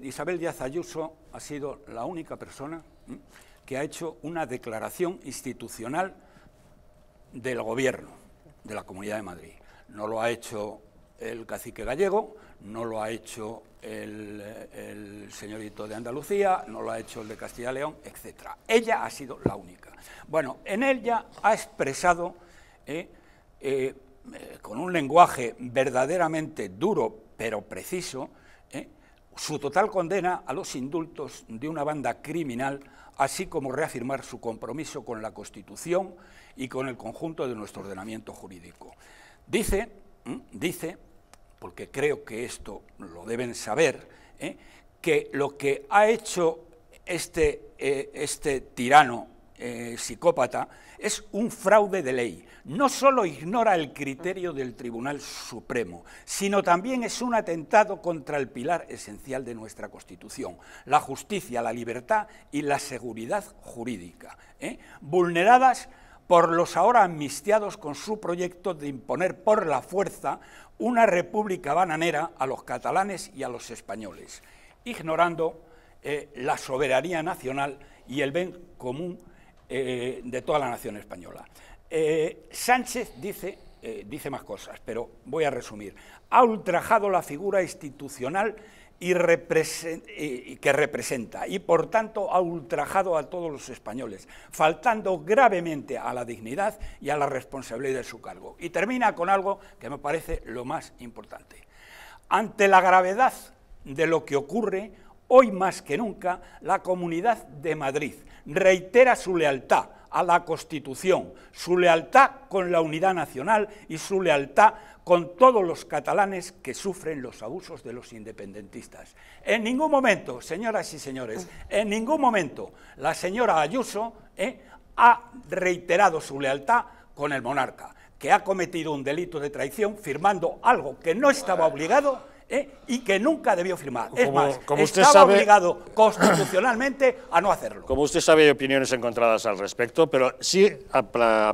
Isabel Díaz Ayuso ha sido la única persona que ha hecho una declaración institucional del Gobierno de la Comunidad de Madrid. No lo ha hecho el cacique gallego, no lo ha hecho el, señorito de Andalucía, no lo ha hecho el de Castilla y León, etc. Ella ha sido la única. Bueno, en ella ha expresado ¿eh? Eh, eh, con un lenguaje verdaderamente duro pero preciso su total condena a los indultos de una banda criminal, así como reafirmar su compromiso con la Constitución y con el conjunto de nuestro ordenamiento jurídico. Dice, dice porque creo que esto lo deben saber, ¿eh? que lo que ha hecho este, eh, este tirano eh, psicópata, es un fraude de ley. No solo ignora el criterio del Tribunal Supremo, sino también es un atentado contra el pilar esencial de nuestra Constitución, la justicia, la libertad y la seguridad jurídica, ¿eh? vulneradas por los ahora amnistiados con su proyecto de imponer por la fuerza una república bananera a los catalanes y a los españoles, ignorando eh, la soberanía nacional y el bien común eh, eh, de toda la nación española. Eh, Sánchez dice, dice más cosas, pero voy a resumir. Ha ultrajado la figura institucional que representa y por tanto ha ultrajado a todos los españoles, faltando gravemente a la dignidad y a la responsabilidad de su cargo. Y termina con algo que me parece lo más importante. Ante la gravedad de lo que ocurre, hoy más que nunca, la Comunidad de Madrid reitera su lealtad a la Constitución, su lealtad con la unidad nacional y su lealtad con todos los catalanes que sufren los abusos de los independentistas. En ningún momento, señoras y señores, en ningún momento la señora Ayuso eh, ha reiterado su lealtad con el monarca, que ha cometido un delito de traición firmando algo que no estaba obligado ¿eh? y que nunca debió firmar. es más, estaba obligado constitucionalmente a no hacerlo. Como usted sabe, hay opiniones encontradas al respecto, pero sí